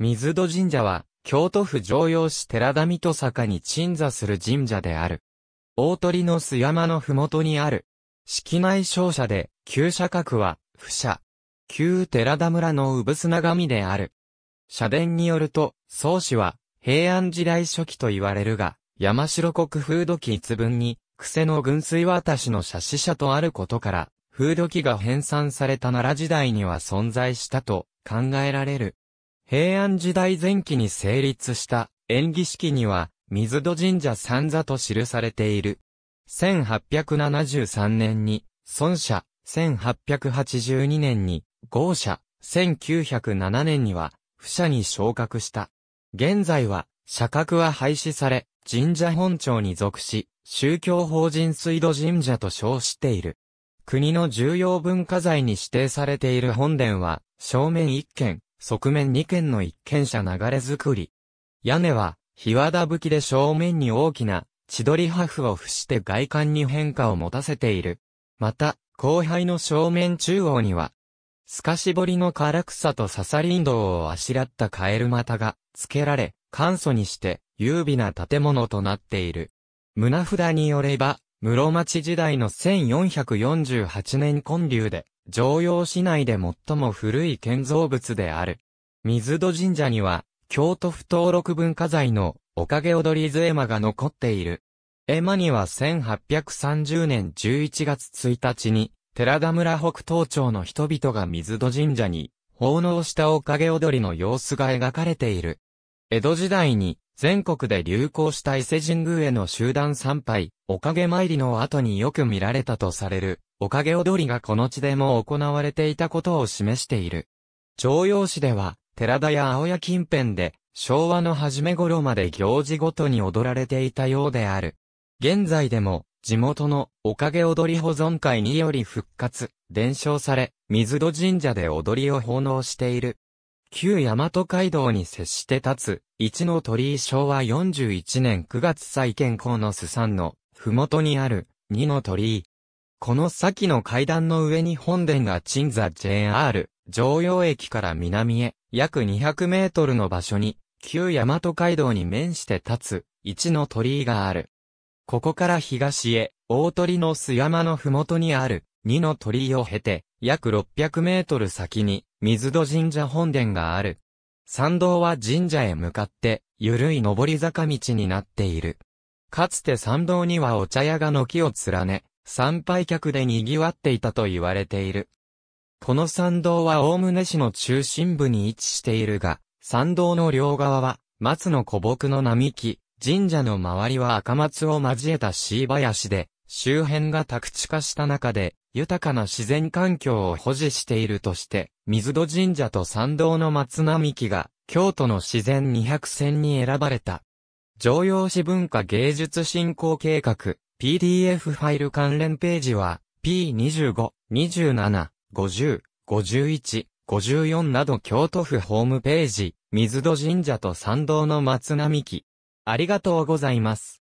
水戸神社は、京都府常用市寺田水戸坂に鎮座する神社である。大鳥の巣山のふもとにある。式内商社で、旧社格は、不社。旧寺田村の産砂神である。社殿によると、宗氏は、平安時代初期と言われるが、山城国風土記一文に、癖の軍水渡しの写死者とあることから、風土記が編纂された奈良時代には存在したと考えられる。平安時代前期に成立した演技式には、水戸神社三座と記されている。1873年に、孫社、1882年に、豪社、1907年には、不社に昇格した。現在は、社格は廃止され、神社本庁に属し、宗教法人水戸神社と称している。国の重要文化財に指定されている本殿は、正面一軒、側面2軒の一軒車流れ作り。屋根は、日和田吹きで正面に大きな、千鳥破風を伏して外観に変化を持たせている。また、後輩の正面中央には、透かし彫りの唐草とササリンをあしらったカエル股が付けられ、簡素にして優美な建物となっている。胸札によれば、室町時代の1448年建立で、常陽市内で最も古い建造物である。水戸神社には、京都府登録文化財の、おかげ踊り図絵馬が残っている。絵馬には1830年11月1日に、寺田村北東町の人々が水戸神社に、奉納したおかげ踊りの様子が描かれている。江戸時代に、全国で流行した伊勢神宮への集団参拝、おかげ参りの後によく見られたとされる。おかげ踊りがこの地でも行われていたことを示している。常用市では、寺田や青谷近辺で、昭和の初め頃まで行事ごとに踊られていたようである。現在でも、地元のおかげ踊り保存会により復活、伝承され、水戸神社で踊りを奉納している。旧大和街道に接して立つ、一の鳥居昭和41年9月再建校の須さんの、ふもとにある、二の鳥居、この先の階段の上に本殿が鎮座 JR、常用駅から南へ、約200メートルの場所に、旧大和街道に面して立つ、一の鳥居がある。ここから東へ、大鳥の巣山のふもとにある、二の鳥居を経て、約600メートル先に、水戸神社本殿がある。参道は神社へ向かって、緩い上り坂道になっている。かつて参道にはお茶屋が軒を連ね、参拝客で賑わっていたと言われている。この参道は大宗市の中心部に位置しているが、参道の両側は、松の古木の並木、神社の周りは赤松を交えた椎林で、周辺が宅地化した中で、豊かな自然環境を保持しているとして、水戸神社と参道の松並木が、京都の自然200選に選ばれた。常用紙文化芸術振興計画、PDF ファイル関連ページは P25、27、50、51、54など京都府ホームページ、水戸神社と参道の松並木。ありがとうございます。